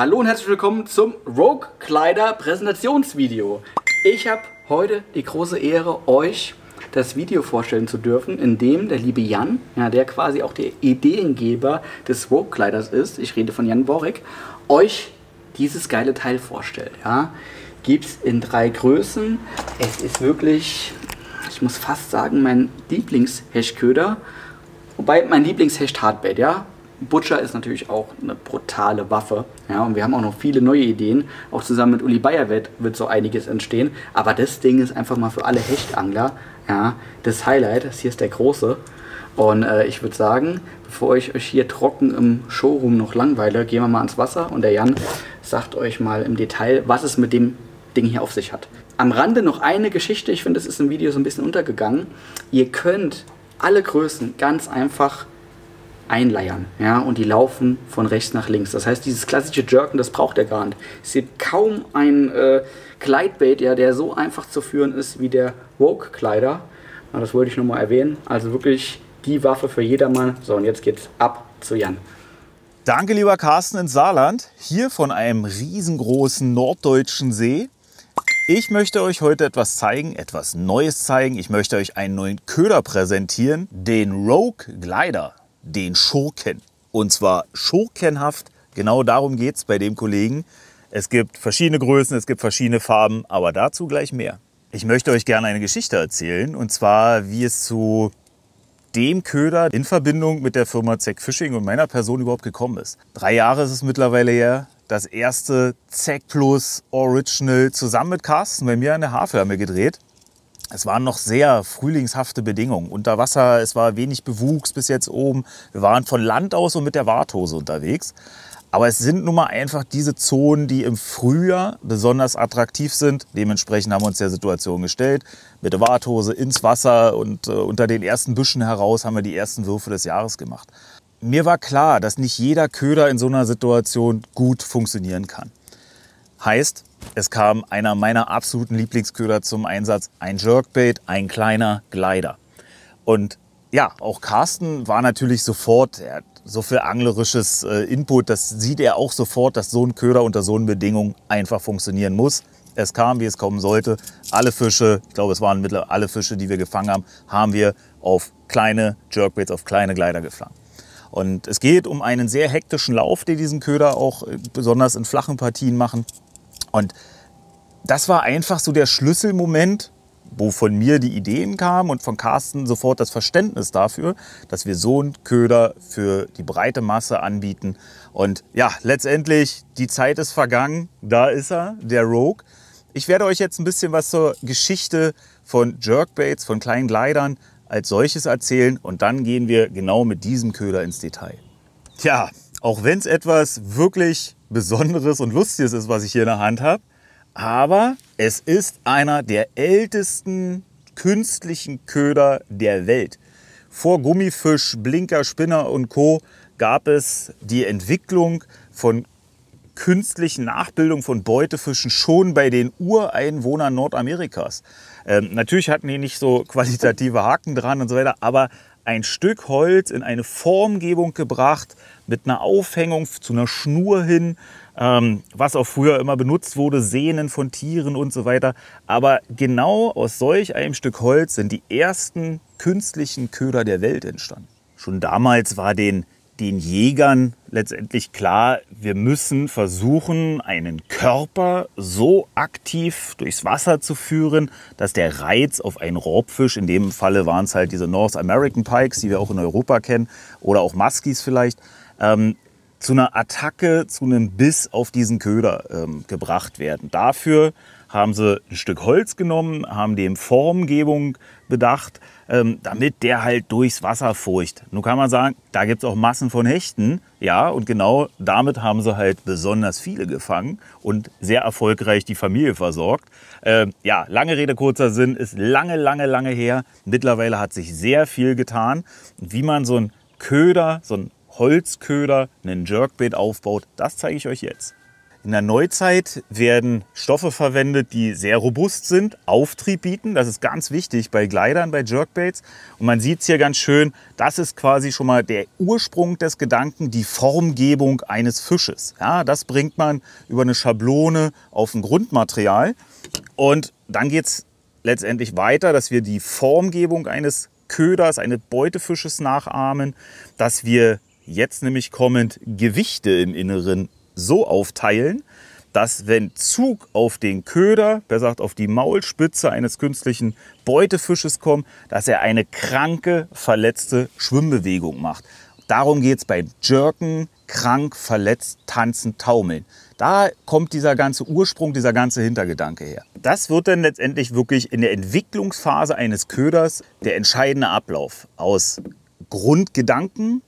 Hallo und herzlich willkommen zum Rogue Kleider Präsentationsvideo. Ich habe heute die große Ehre, euch das Video vorstellen zu dürfen, in dem der liebe Jan, ja, der quasi auch der Ideengeber des Rogue Kleiders ist, ich rede von Jan Borik, euch dieses geile Teil vorstellt. Ja. Gibt es in drei Größen. Es ist wirklich, ich muss fast sagen, mein lieblings Wobei mein lieblings hardbait ja. Butcher ist natürlich auch eine brutale Waffe. Ja, und wir haben auch noch viele neue Ideen. Auch zusammen mit Uli Bayer wird, wird so einiges entstehen. Aber das Ding ist einfach mal für alle Hechtangler ja, das Highlight. Das hier ist der große. Und äh, ich würde sagen, bevor ich euch hier trocken im Showroom noch langweile, gehen wir mal ans Wasser und der Jan sagt euch mal im Detail, was es mit dem Ding hier auf sich hat. Am Rande noch eine Geschichte, ich finde, das ist im Video so ein bisschen untergegangen. Ihr könnt alle Größen ganz einfach einleiern. Ja? Und die laufen von rechts nach links. Das heißt, dieses klassische Jerken, das braucht er gar nicht. Es gibt kaum ein äh, Kleidbait, ja, der so einfach zu führen ist wie der Woke-Kleider. Das wollte ich nochmal erwähnen. Also wirklich die Waffe für jedermann. So, und jetzt geht's ab zu Jan. Danke, lieber Carsten ins Saarland, hier von einem riesengroßen norddeutschen See. Ich möchte euch heute etwas zeigen, etwas Neues zeigen. Ich möchte euch einen neuen Köder präsentieren, den Rogue Glider den Schurken. Und zwar schurkenhaft. Genau darum geht es bei dem Kollegen. Es gibt verschiedene Größen, es gibt verschiedene Farben, aber dazu gleich mehr. Ich möchte euch gerne eine Geschichte erzählen und zwar, wie es zu dem Köder in Verbindung mit der Firma Zeck Fishing und meiner Person überhaupt gekommen ist. Drei Jahre ist es mittlerweile her. Das erste Zeck Plus Original zusammen mit Carsten bei mir an der Havel haben wir gedreht es waren noch sehr frühlingshafte Bedingungen. Unter Wasser, es war wenig Bewuchs bis jetzt oben. Wir waren von Land aus und mit der Warthose unterwegs. Aber es sind nun mal einfach diese Zonen, die im Frühjahr besonders attraktiv sind. Dementsprechend haben wir uns der Situation gestellt. Mit der Warthose ins Wasser und äh, unter den ersten Büschen heraus haben wir die ersten Würfe des Jahres gemacht. Mir war klar, dass nicht jeder Köder in so einer Situation gut funktionieren kann. Heißt, es kam einer meiner absoluten Lieblingsköder zum Einsatz, ein Jerkbait, ein kleiner Glider. Und ja, auch Carsten war natürlich sofort, er hat so viel anglerisches äh, Input, das sieht er auch sofort, dass so ein Köder unter so einen Bedingung einfach funktionieren muss. Es kam, wie es kommen sollte. Alle Fische, ich glaube, es waren mittlerweile alle Fische, die wir gefangen haben, haben wir auf kleine Jerkbaits, auf kleine Glider gefangen. Und es geht um einen sehr hektischen Lauf, den diesen Köder auch äh, besonders in flachen Partien machen. Und das war einfach so der Schlüsselmoment, wo von mir die Ideen kamen und von Carsten sofort das Verständnis dafür, dass wir so einen Köder für die breite Masse anbieten. Und ja, letztendlich, die Zeit ist vergangen, da ist er, der Rogue. Ich werde euch jetzt ein bisschen was zur Geschichte von Jerkbaits, von kleinen Gleitern als solches erzählen und dann gehen wir genau mit diesem Köder ins Detail. Tja, auch wenn es etwas wirklich Besonderes und Lustiges ist, was ich hier in der Hand habe. Aber es ist einer der ältesten künstlichen Köder der Welt. Vor Gummifisch, Blinker, Spinner und Co. gab es die Entwicklung von künstlichen Nachbildungen von Beutefischen schon bei den Ureinwohnern Nordamerikas. Ähm, natürlich hatten die nicht so qualitative Haken dran und so weiter, aber ein Stück Holz in eine Formgebung gebracht mit einer Aufhängung zu einer Schnur hin, ähm, was auch früher immer benutzt wurde, Sehnen von Tieren und so weiter. Aber genau aus solch einem Stück Holz sind die ersten künstlichen Köder der Welt entstanden. Schon damals war den den Jägern letztendlich klar, wir müssen versuchen, einen Körper so aktiv durchs Wasser zu führen, dass der Reiz auf einen Raubfisch, in dem Falle waren es halt diese North American Pikes, die wir auch in Europa kennen, oder auch Muskies vielleicht, ähm, zu einer Attacke, zu einem Biss auf diesen Köder ähm, gebracht werden. Dafür haben sie ein Stück Holz genommen, haben dem Formgebung bedacht, ähm, damit der halt durchs Wasser furcht. Nun kann man sagen, da gibt es auch Massen von Hechten. Ja, und genau damit haben sie halt besonders viele gefangen und sehr erfolgreich die Familie versorgt. Ähm, ja, lange Rede, kurzer Sinn, ist lange, lange, lange her. Mittlerweile hat sich sehr viel getan. Wie man so einen Köder, so einen Holzköder, einen Jerkbait aufbaut, das zeige ich euch jetzt. In der Neuzeit werden Stoffe verwendet, die sehr robust sind, Auftrieb bieten. Das ist ganz wichtig bei Gleitern, bei Jerkbaits. Und man sieht es hier ganz schön, das ist quasi schon mal der Ursprung des Gedanken, die Formgebung eines Fisches. Ja, das bringt man über eine Schablone auf ein Grundmaterial. Und dann geht es letztendlich weiter, dass wir die Formgebung eines Köders, eines Beutefisches nachahmen, dass wir jetzt nämlich kommend Gewichte im Inneren so aufteilen, dass wenn Zug auf den Köder, besser gesagt auf die Maulspitze eines künstlichen Beutefisches kommt, dass er eine kranke, verletzte Schwimmbewegung macht. Darum geht es beim Jerken, krank, verletzt, tanzen, taumeln. Da kommt dieser ganze Ursprung, dieser ganze Hintergedanke her. Das wird dann letztendlich wirklich in der Entwicklungsphase eines Köders der entscheidende Ablauf aus Grundgedanken,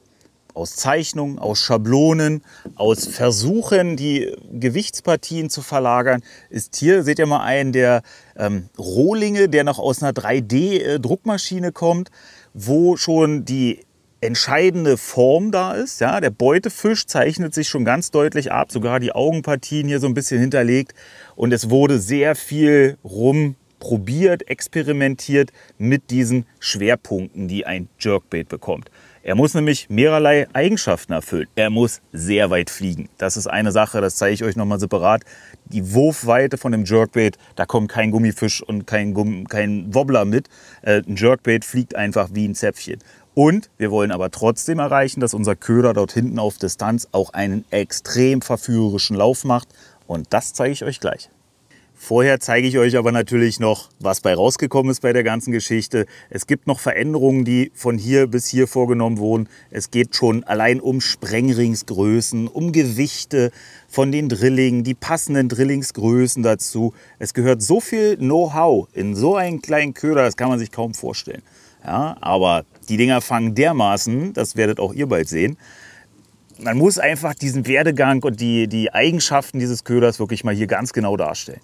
aus Zeichnungen, aus Schablonen, aus Versuchen, die Gewichtspartien zu verlagern, ist hier, seht ihr mal einen der ähm, Rohlinge, der noch aus einer 3D-Druckmaschine äh, kommt, wo schon die entscheidende Form da ist. Ja, der Beutefisch zeichnet sich schon ganz deutlich ab, sogar die Augenpartien hier so ein bisschen hinterlegt und es wurde sehr viel rum probiert, experimentiert mit diesen Schwerpunkten, die ein Jerkbait bekommt. Er muss nämlich mehrerlei Eigenschaften erfüllen. Er muss sehr weit fliegen. Das ist eine Sache, das zeige ich euch nochmal separat. Die Wurfweite von dem Jerkbait, da kommt kein Gummifisch und kein, Gumm, kein Wobbler mit. Äh, ein Jerkbait fliegt einfach wie ein Zäpfchen. Und wir wollen aber trotzdem erreichen, dass unser Köder dort hinten auf Distanz auch einen extrem verführerischen Lauf macht. Und das zeige ich euch gleich. Vorher zeige ich euch aber natürlich noch, was bei rausgekommen ist bei der ganzen Geschichte. Es gibt noch Veränderungen, die von hier bis hier vorgenommen wurden. Es geht schon allein um Sprengringsgrößen, um Gewichte von den Drillingen, die passenden Drillingsgrößen dazu. Es gehört so viel Know-how in so einen kleinen Köder, das kann man sich kaum vorstellen. Ja, aber die Dinger fangen dermaßen, das werdet auch ihr bald sehen, man muss einfach diesen Werdegang und die, die Eigenschaften dieses Köders wirklich mal hier ganz genau darstellen.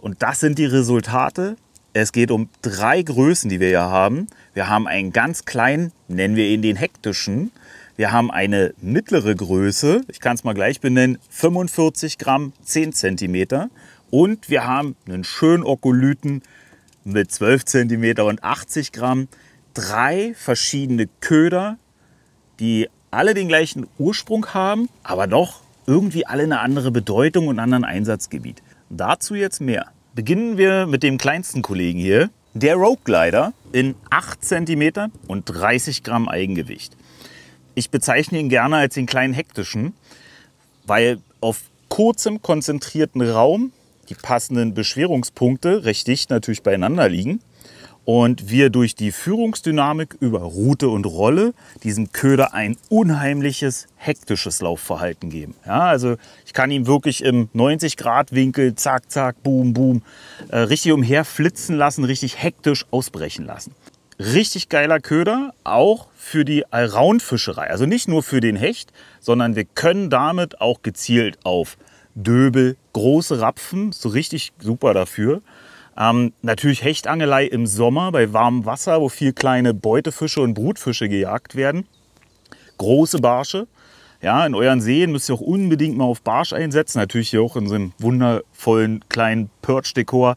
Und das sind die Resultate. Es geht um drei Größen, die wir hier haben. Wir haben einen ganz kleinen, nennen wir ihn den hektischen. Wir haben eine mittlere Größe, ich kann es mal gleich benennen, 45 Gramm 10 Zentimeter. Und wir haben einen schönen Okolyten mit 12 Zentimeter und 80 Gramm. Drei verschiedene Köder, die alle den gleichen Ursprung haben, aber doch irgendwie alle eine andere Bedeutung und einen anderen Einsatzgebiet. Dazu jetzt mehr. Beginnen wir mit dem kleinsten Kollegen hier, der Rogue Glider in 8 cm und 30 Gramm Eigengewicht. Ich bezeichne ihn gerne als den kleinen hektischen, weil auf kurzem konzentrierten Raum die passenden Beschwerungspunkte recht dicht natürlich beieinander liegen und wir durch die Führungsdynamik über Route und Rolle diesem Köder ein unheimliches, hektisches Laufverhalten geben. Ja, also ich kann ihn wirklich im 90-Grad-Winkel, zack, zack, boom, boom, äh, richtig umherflitzen lassen, richtig hektisch ausbrechen lassen. Richtig geiler Köder, auch für die Alraunfischerei. Also nicht nur für den Hecht, sondern wir können damit auch gezielt auf Döbel, große Rapfen, so richtig super dafür. Ähm, natürlich Hechtangelei im Sommer bei warmem Wasser, wo viel kleine Beutefische und Brutfische gejagt werden. Große Barsche. Ja, in euren Seen müsst ihr auch unbedingt mal auf Barsch einsetzen. Natürlich hier auch in so einem wundervollen kleinen Perch-Dekor.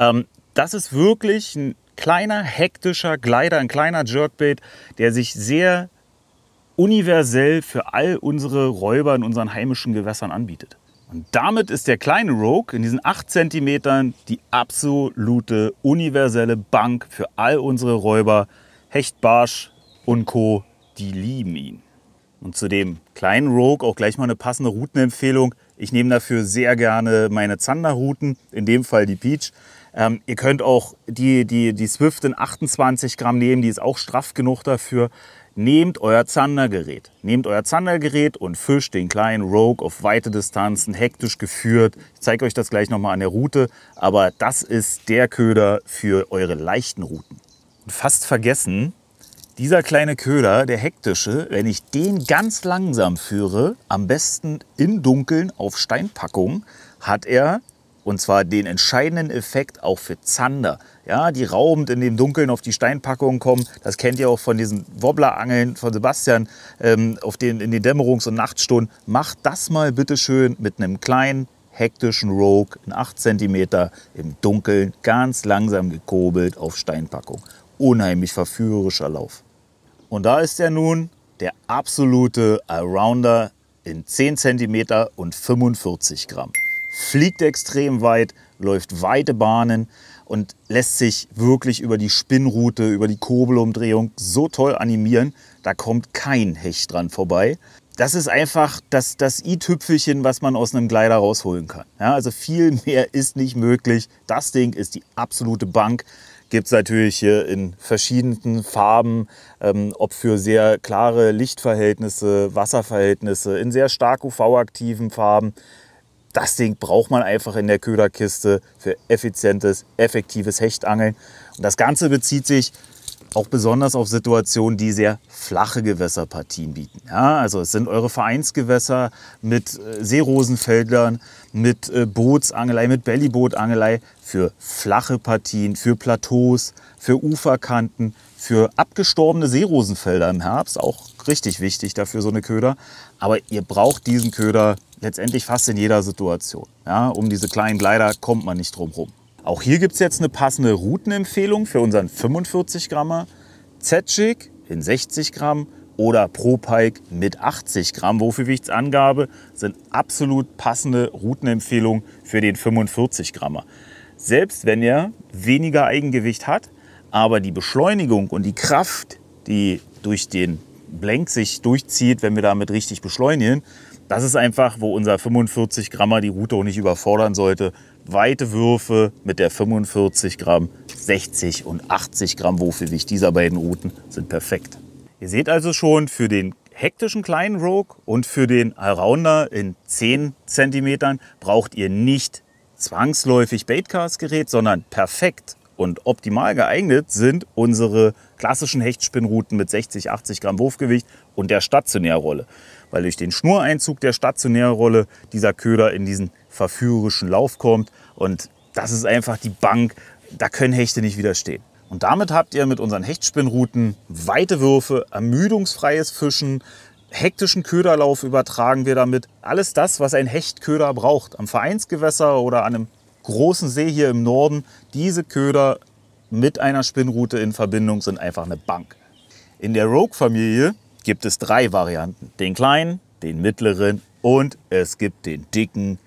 Ähm, das ist wirklich ein kleiner, hektischer Gleiter, ein kleiner Jerkbait, der sich sehr universell für all unsere Räuber in unseren heimischen Gewässern anbietet. Und damit ist der kleine Rogue in diesen 8 cm die absolute universelle Bank für all unsere Räuber, Hecht, Barsch und Co. Die lieben ihn. Und zu dem kleinen Rogue auch gleich mal eine passende Routenempfehlung. Ich nehme dafür sehr gerne meine Zanderrouten, in dem Fall die Peach. Ähm, ihr könnt auch die, die, die Swift in 28 Gramm nehmen, die ist auch straff genug dafür. Nehmt euer Zandergerät. Nehmt euer Zandergerät und fischt den kleinen Rogue auf weite Distanzen, hektisch geführt. Ich zeige euch das gleich nochmal an der Route, aber das ist der Köder für eure leichten Routen. Und fast vergessen, dieser kleine Köder, der hektische, wenn ich den ganz langsam führe, am besten im Dunkeln auf Steinpackung, hat er und zwar den entscheidenden Effekt auch für Zander. Ja, die raubend in dem Dunkeln auf die Steinpackungen kommen. Das kennt ihr auch von diesen Wobblerangeln von Sebastian ähm, auf den, in den Dämmerungs- und Nachtstunden. Macht das mal bitte schön mit einem kleinen, hektischen Rogue in 8 cm im Dunkeln, ganz langsam gekurbelt auf Steinpackung. Unheimlich verführerischer Lauf. Und da ist er nun, der absolute Allrounder in 10 cm und 45 Gramm fliegt extrem weit, läuft weite Bahnen und lässt sich wirklich über die Spinnroute, über die Kurbelumdrehung so toll animieren. Da kommt kein Hecht dran vorbei. Das ist einfach das, das i-Tüpfelchen, was man aus einem Gleiter rausholen kann. Ja, also viel mehr ist nicht möglich. Das Ding ist die absolute Bank. Gibt es natürlich hier in verschiedenen Farben, ähm, ob für sehr klare Lichtverhältnisse, Wasserverhältnisse, in sehr stark UV-aktiven Farben das Ding braucht man einfach in der Köderkiste für effizientes, effektives Hechtangeln. Und das Ganze bezieht sich auch besonders auf Situationen, die sehr flache Gewässerpartien bieten. Ja, also es sind eure Vereinsgewässer mit äh, Seerosenfeldern, mit äh, Bootsangelei, mit Bellybootangelei für flache Partien, für Plateaus, für Uferkanten, für abgestorbene Seerosenfelder im Herbst. Auch richtig wichtig dafür so eine Köder. Aber ihr braucht diesen Köder letztendlich fast in jeder Situation. Ja, um diese kleinen Gleiter kommt man nicht drum rum. Auch hier gibt es jetzt eine passende Routenempfehlung für unseren 45 Grammer, Z-Jig in 60 Gramm oder Pro-Pike mit 80 Gramm Wohlgewichtsangabe sind absolut passende Routenempfehlungen für den 45 Grammer. Selbst wenn er weniger Eigengewicht hat, aber die Beschleunigung und die Kraft, die durch den Blank sich durchzieht, wenn wir damit richtig beschleunigen, das ist einfach, wo unser 45 Grammer die Route auch nicht überfordern sollte. Weite Würfe mit der 45 Gramm, 60 und 80 Gramm Wurfgewicht dieser beiden Routen sind perfekt. Ihr seht also schon, für den hektischen kleinen Rogue und für den Allrounder in 10 cm braucht ihr nicht zwangsläufig Baitcast-Gerät, sondern perfekt und optimal geeignet sind unsere klassischen Hechtspinnrouten mit 60, 80 Gramm Wurfgewicht und der Stationärrolle weil durch den Schnureinzug der stationären Rolle dieser Köder in diesen verführerischen Lauf kommt. Und das ist einfach die Bank, da können Hechte nicht widerstehen. Und damit habt ihr mit unseren Hechtspinnrouten weite Würfe, ermüdungsfreies Fischen, hektischen Köderlauf übertragen wir damit. Alles das, was ein Hechtköder braucht, am Vereinsgewässer oder an einem großen See hier im Norden, diese Köder mit einer Spinnrute in Verbindung sind einfach eine Bank. In der Rogue-Familie gibt es drei Varianten. Den kleinen, den mittleren und es gibt den dicken,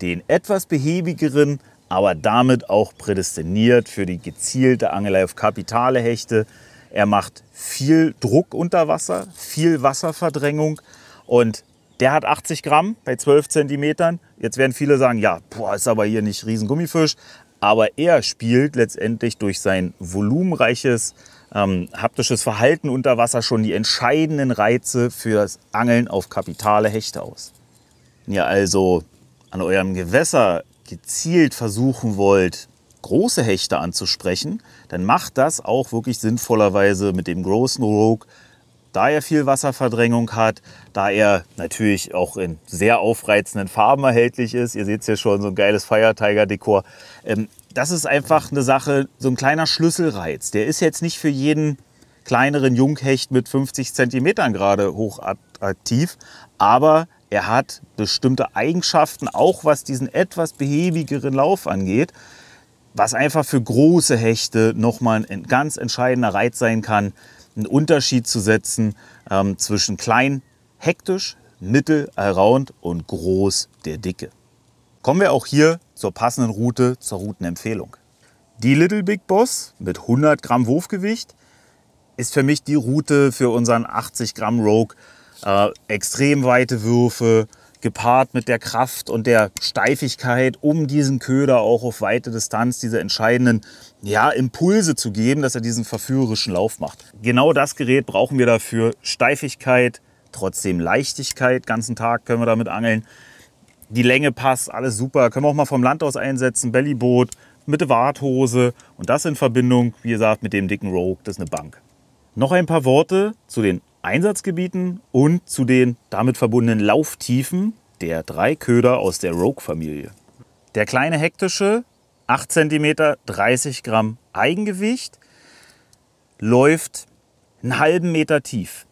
den etwas behäbigeren, aber damit auch prädestiniert für die gezielte Angelei auf kapitale Hechte. Er macht viel Druck unter Wasser, viel Wasserverdrängung und der hat 80 Gramm bei 12 Zentimetern. Jetzt werden viele sagen, ja, boah, ist aber hier nicht riesen Gummifisch. Aber er spielt letztendlich durch sein volumenreiches ähm, haptisches Verhalten unter Wasser schon die entscheidenden Reize für das Angeln auf kapitale Hechte aus. Wenn ihr also an eurem Gewässer gezielt versuchen wollt, große Hechte anzusprechen, dann macht das auch wirklich sinnvollerweise mit dem großen Rogue, da er viel Wasserverdrängung hat, da er natürlich auch in sehr aufreizenden Farben erhältlich ist. Ihr seht es hier schon, so ein geiles Fire Tiger Dekor. Ähm, das ist einfach eine Sache, so ein kleiner Schlüsselreiz. Der ist jetzt nicht für jeden kleineren Junghecht mit 50 cm gerade hoch aktiv, aber er hat bestimmte Eigenschaften, auch was diesen etwas behäbigeren Lauf angeht, was einfach für große Hechte nochmal ein ganz entscheidender Reiz sein kann, einen Unterschied zu setzen ähm, zwischen klein, hektisch, mittel, around und groß, der Dicke. Kommen wir auch hier zur passenden Route, zur Routenempfehlung. Die Little Big Boss mit 100 Gramm Wurfgewicht ist für mich die Route für unseren 80 Gramm Rogue. Äh, extrem weite Würfe, gepaart mit der Kraft und der Steifigkeit, um diesen Köder auch auf weite Distanz diese entscheidenden ja, Impulse zu geben, dass er diesen verführerischen Lauf macht. Genau das Gerät brauchen wir dafür. Steifigkeit, trotzdem Leichtigkeit, ganzen Tag können wir damit angeln die Länge passt, alles super. Können wir auch mal vom Land aus einsetzen, Bellyboot, Mitte Warthose und das in Verbindung, wie gesagt, mit dem dicken Rogue, das ist eine Bank. Noch ein paar Worte zu den Einsatzgebieten und zu den damit verbundenen Lauftiefen der drei Köder aus der Rogue-Familie. Der kleine hektische, 8 cm, 30 Gramm Eigengewicht, läuft einen halben Meter tief.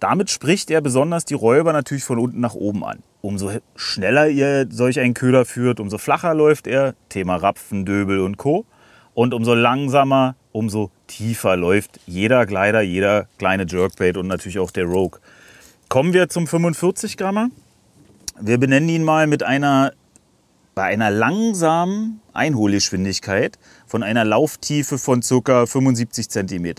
Damit spricht er besonders die Räuber natürlich von unten nach oben an. Umso schneller ihr solch einen Köder führt, umso flacher läuft er, Thema Rapfen, Döbel und Co. Und umso langsamer, umso tiefer läuft jeder Gleiter, jeder kleine Jerkbait und natürlich auch der Rogue. Kommen wir zum 45 Grammer. Wir benennen ihn mal mit einer, bei einer langsamen Einholgeschwindigkeit von einer Lauftiefe von ca. 75 cm.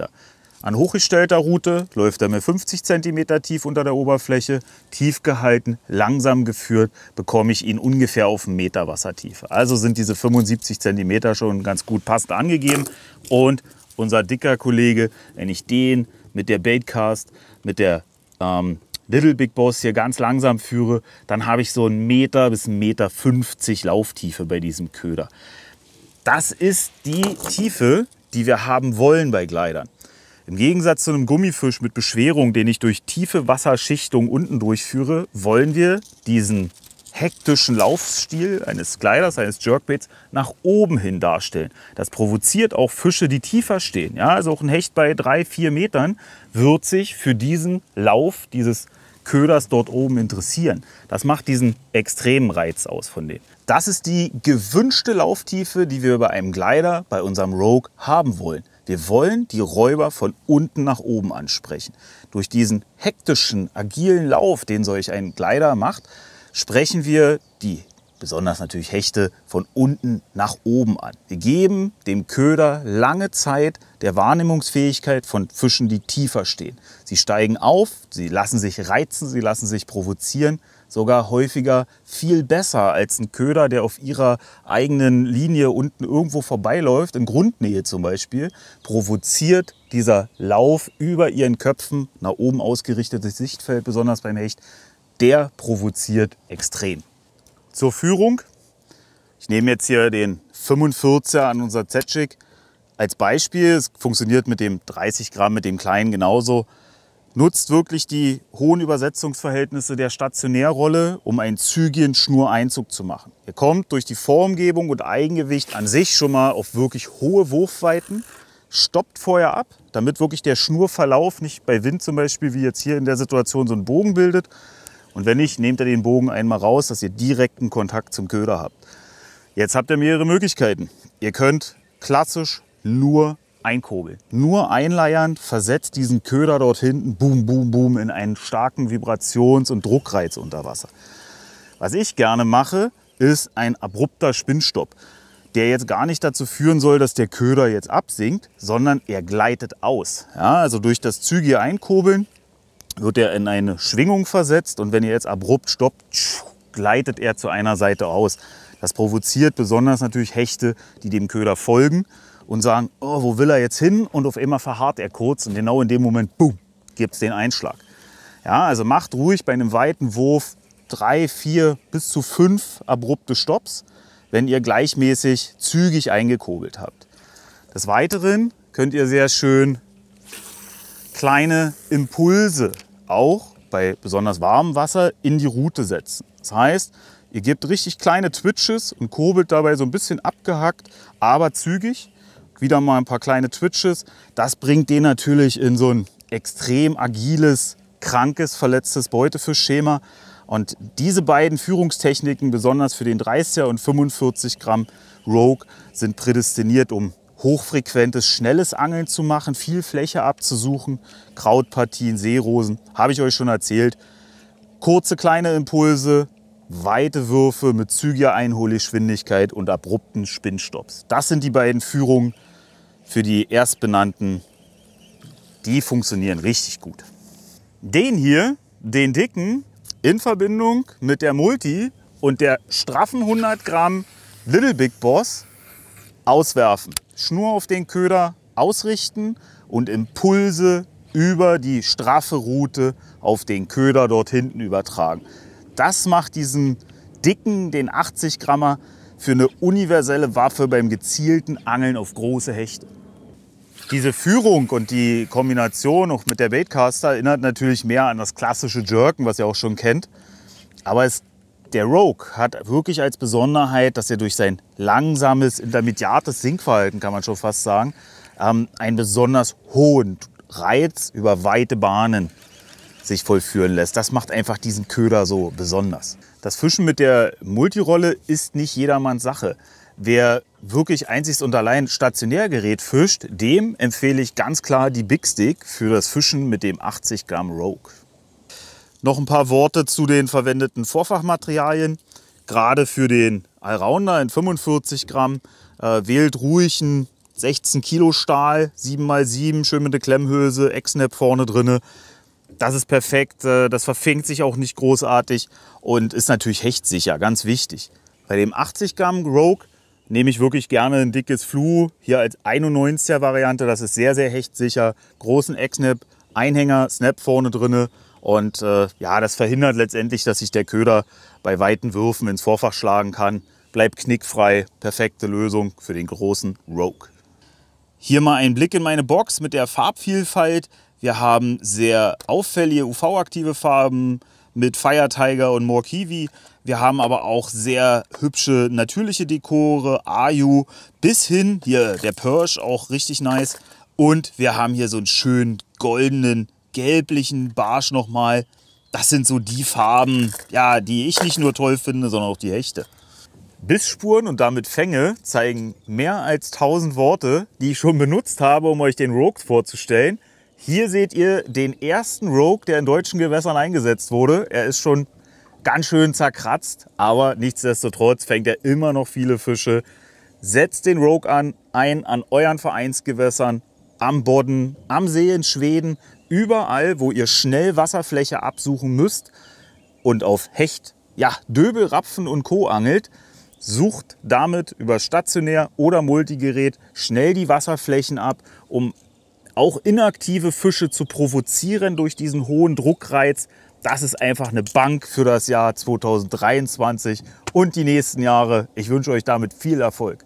An hochgestellter Route läuft er mir 50 cm tief unter der Oberfläche. Tief gehalten, langsam geführt, bekomme ich ihn ungefähr auf einen Meter Wassertiefe. Also sind diese 75 cm schon ganz gut passend angegeben. Und unser dicker Kollege, wenn ich den mit der Baitcast, mit der ähm, Little Big Boss hier ganz langsam führe, dann habe ich so einen Meter bis 1,50 Meter 50 Lauftiefe bei diesem Köder. Das ist die Tiefe, die wir haben wollen bei Gleitern. Im Gegensatz zu einem Gummifisch mit Beschwerung, den ich durch tiefe Wasserschichtung unten durchführe, wollen wir diesen hektischen Laufstil eines Gliders, eines Jerkbaits nach oben hin darstellen. Das provoziert auch Fische, die tiefer stehen. Ja, also auch ein Hecht bei drei, vier Metern wird sich für diesen Lauf dieses Köders dort oben interessieren. Das macht diesen extremen Reiz aus von denen. Das ist die gewünschte Lauftiefe, die wir bei einem Glider, bei unserem Rogue haben wollen. Wir wollen die Räuber von unten nach oben ansprechen. Durch diesen hektischen, agilen Lauf, den solch ein Gleiter macht, sprechen wir die besonders natürlich Hechte, von unten nach oben an. Wir geben dem Köder lange Zeit der Wahrnehmungsfähigkeit von Fischen, die tiefer stehen. Sie steigen auf, sie lassen sich reizen, sie lassen sich provozieren, sogar häufiger viel besser als ein Köder, der auf ihrer eigenen Linie unten irgendwo vorbeiläuft, in Grundnähe zum Beispiel, provoziert dieser Lauf über ihren Köpfen, nach oben ausgerichtetes Sichtfeld besonders beim Hecht, der provoziert extrem zur Führung. Ich nehme jetzt hier den 45er an unser Z-Schick als Beispiel. Es funktioniert mit dem 30 Gramm, mit dem kleinen genauso. Nutzt wirklich die hohen Übersetzungsverhältnisse der Stationärrolle, um einen zügigen Schnureinzug zu machen. Ihr kommt durch die Formgebung und Eigengewicht an sich schon mal auf wirklich hohe Wurfweiten. Stoppt vorher ab, damit wirklich der Schnurverlauf nicht bei Wind zum Beispiel, wie jetzt hier in der Situation, so einen Bogen bildet, und wenn nicht, nehmt ihr den Bogen einmal raus, dass ihr direkten Kontakt zum Köder habt. Jetzt habt ihr mehrere Möglichkeiten. Ihr könnt klassisch nur einkurbeln. Nur einleiernd versetzt diesen Köder dort hinten, boom, boom, boom, in einen starken Vibrations- und Druckreiz unter Wasser. Was ich gerne mache, ist ein abrupter Spinnstopp, der jetzt gar nicht dazu führen soll, dass der Köder jetzt absinkt, sondern er gleitet aus. Ja, also durch das zügige Einkurbeln wird er in eine Schwingung versetzt und wenn ihr jetzt abrupt stoppt, gleitet er zu einer Seite aus. Das provoziert besonders natürlich Hechte, die dem Köder folgen und sagen, oh, wo will er jetzt hin? Und auf einmal verharrt er kurz und genau in dem Moment, boom, gibt es den Einschlag. Ja, also macht ruhig bei einem weiten Wurf drei, vier bis zu fünf abrupte Stopps, wenn ihr gleichmäßig zügig eingekurbelt habt. Des Weiteren könnt ihr sehr schön kleine Impulse auch bei besonders warmem Wasser in die Route setzen. Das heißt, ihr gebt richtig kleine Twitches und kurbelt dabei so ein bisschen abgehackt, aber zügig. Wieder mal ein paar kleine Twitches. Das bringt den natürlich in so ein extrem agiles, krankes, verletztes Beutefischschema. Und diese beiden Führungstechniken, besonders für den 30er und 45 Gramm Rogue, sind prädestiniert, um hochfrequentes, schnelles Angeln zu machen, viel Fläche abzusuchen, Krautpartien, Seerosen, habe ich euch schon erzählt. Kurze kleine Impulse, weite Würfe mit zügiger Einholgeschwindigkeit und abrupten Spinnstops. Das sind die beiden Führungen für die erstbenannten. Die funktionieren richtig gut. Den hier, den dicken, in Verbindung mit der Multi und der straffen 100 Gramm Little Big Boss auswerfen. Schnur auf den Köder ausrichten und Impulse über die straffe Route auf den Köder dort hinten übertragen. Das macht diesen dicken, den 80 Grammer, für eine universelle Waffe beim gezielten Angeln auf große Hechte. Diese Führung und die Kombination auch mit der Baitcaster erinnert natürlich mehr an das klassische Jerken, was ihr auch schon kennt. Aber es der Rogue hat wirklich als Besonderheit, dass er durch sein langsames, intermediates Sinkverhalten, kann man schon fast sagen, ähm, einen besonders hohen Reiz über weite Bahnen sich vollführen lässt. Das macht einfach diesen Köder so besonders. Das Fischen mit der Multirolle ist nicht jedermanns Sache. Wer wirklich einzig und allein stationär gerät fischt, dem empfehle ich ganz klar die Big Stick für das Fischen mit dem 80 Gramm Rogue. Noch ein paar Worte zu den verwendeten Vorfachmaterialien. Gerade für den Allrounder in 45 Gramm äh, wählt ruhig einen 16 Kilo Stahl, 7x7, schön mit der Klemmhülse, Exnap vorne drin. Das ist perfekt, äh, das verfängt sich auch nicht großartig und ist natürlich hechtsicher, ganz wichtig. Bei dem 80 Gramm Rogue nehme ich wirklich gerne ein dickes Flu, hier als 91er Variante, das ist sehr, sehr hechtsicher. Großen Exnap, Einhänger, Snap vorne drinne und äh, ja, das verhindert letztendlich, dass sich der Köder bei weiten Würfen ins Vorfach schlagen kann. Bleibt knickfrei, perfekte Lösung für den großen Rogue. Hier mal ein Blick in meine Box mit der Farbvielfalt. Wir haben sehr auffällige UV-aktive Farben mit Fire Tiger und More Kiwi. Wir haben aber auch sehr hübsche natürliche Dekore, Ayu, bis hin, hier der Perch, auch richtig nice. Und wir haben hier so einen schönen goldenen gelblichen Barsch nochmal. Das sind so die Farben, ja, die ich nicht nur toll finde, sondern auch die Hechte. Bissspuren und damit Fänge zeigen mehr als 1000 Worte, die ich schon benutzt habe, um euch den Rogue vorzustellen. Hier seht ihr den ersten Rogue, der in deutschen Gewässern eingesetzt wurde. Er ist schon ganz schön zerkratzt, aber nichtsdestotrotz fängt er immer noch viele Fische. Setzt den Rogue an, ein an euren Vereinsgewässern, am Bodden, am See in Schweden überall, wo ihr schnell Wasserfläche absuchen müsst und auf Hecht, ja, Döbel, Rapfen und Co. angelt, sucht damit über stationär oder Multigerät schnell die Wasserflächen ab, um auch inaktive Fische zu provozieren durch diesen hohen Druckreiz. Das ist einfach eine Bank für das Jahr 2023 und die nächsten Jahre. Ich wünsche euch damit viel Erfolg.